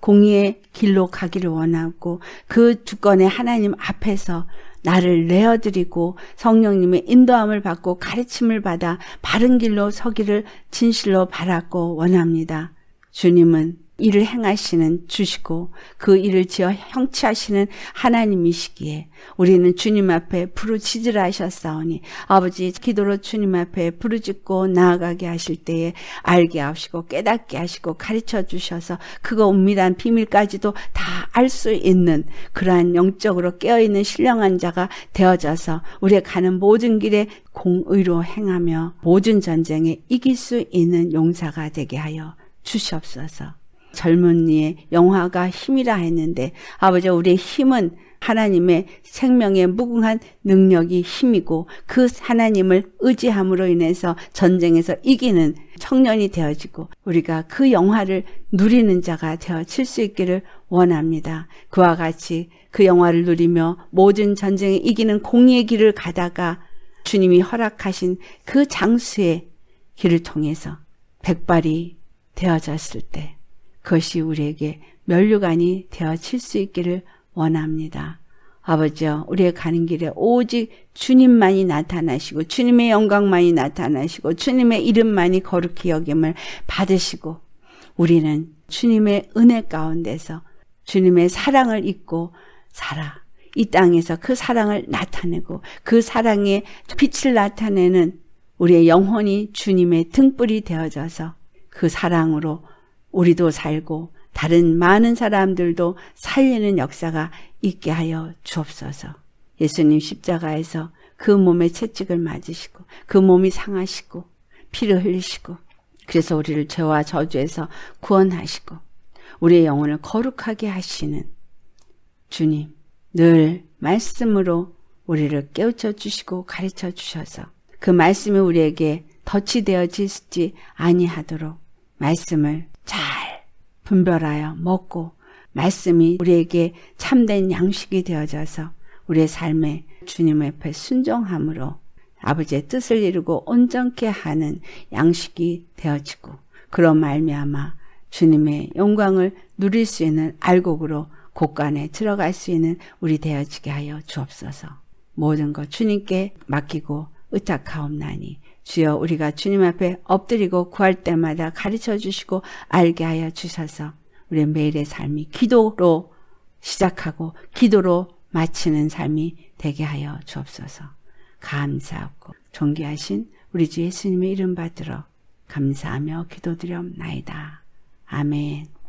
공의의 길로 가기를 원하고 그 주권의 하나님 앞에서 나를 내어드리고 성령님의 인도함을 받고 가르침을 받아 바른 길로 서기를 진실로 바라고 원합니다. 주님은 일을 행하시는 주시고 그 일을 지어 형치하시는 하나님이시기에 우리는 주님 앞에 부르짖으라 하셨사오니 아버지 기도로 주님 앞에 부르짖고 나아가게 하실 때에 알게 하시고 깨닫게 하시고 가르쳐 주셔서 그거 은밀한 비밀까지도 다 알 수 있는 그러한 영적으로 깨어있는 신령한 자가 되어져서 우리의 가는 모든 길에 공의로 행하며 모든 전쟁에 이길 수 있는 용사가 되게 하여 주시옵소서. 젊은이의 영화가 힘이라 했는데 아버지 우리의 힘은 하나님의 생명의 무궁한 능력이 힘이고 그 하나님을 의지함으로 인해서 전쟁에서 이기는 청년이 되어지고 우리가 그 영화를 누리는 자가 되어질 수 있기를 원합니다. 그와 같이 그 영화를 누리며 모든 전쟁에 이기는 공의의 길을 가다가 주님이 허락하신 그 장수의 길을 통해서 백발이 되어졌을 때 그것이 우리에게 면류관이 되어칠 수 있기를 원합니다. 아버지여 우리의 가는 길에 오직 주님만이 나타나시고 주님의 영광만이 나타나시고 주님의 이름만이 거룩히 여김을 받으시고 우리는 주님의 은혜 가운데서 주님의 사랑을 잊고 살아 이 땅에서 그 사랑을 나타내고 그 사랑의 빛을 나타내는 우리의 영혼이 주님의 등불이 되어져서 그 사랑으로 우리도 살고 다른 많은 사람들도 살리는 역사가 있게 하여 주옵소서. 예수님 십자가에서 그 몸의 채찍을 맞으시고 그 몸이 상하시고 피를 흘리시고 그래서 우리를 죄와 저주에서 구원하시고 우리의 영혼을 거룩하게 하시는 주님 늘 말씀으로 우리를 깨우쳐 주시고 가르쳐 주셔서 그 말씀이 우리에게 덫이 되어지지 아니하도록 말씀을 잘 분별하여 먹고 말씀이 우리에게 참된 양식이 되어져서 우리의 삶에 주님 앞에 순종함으로 아버지의 뜻을 이루고 온전케 하는 양식이 되어지고 그런 말미암아 주님의 영광을 누릴 수 있는 알곡으로 곳간에 들어갈 수 있는 우리 되어지게 하여 주옵소서. 모든 것 주님께 맡기고 의탁하옵나니 주여 우리가 주님 앞에 엎드리고 구할 때마다 가르쳐 주시고 알게 하여 주셔서 우리의 매일의 삶이 기도로 시작하고 기도로 마치는 삶이 되게 하여 주옵소서. 감사하고 존귀하신 우리 주 예수님의 이름 받들어 감사하며 기도드려옵나이다. 아멘.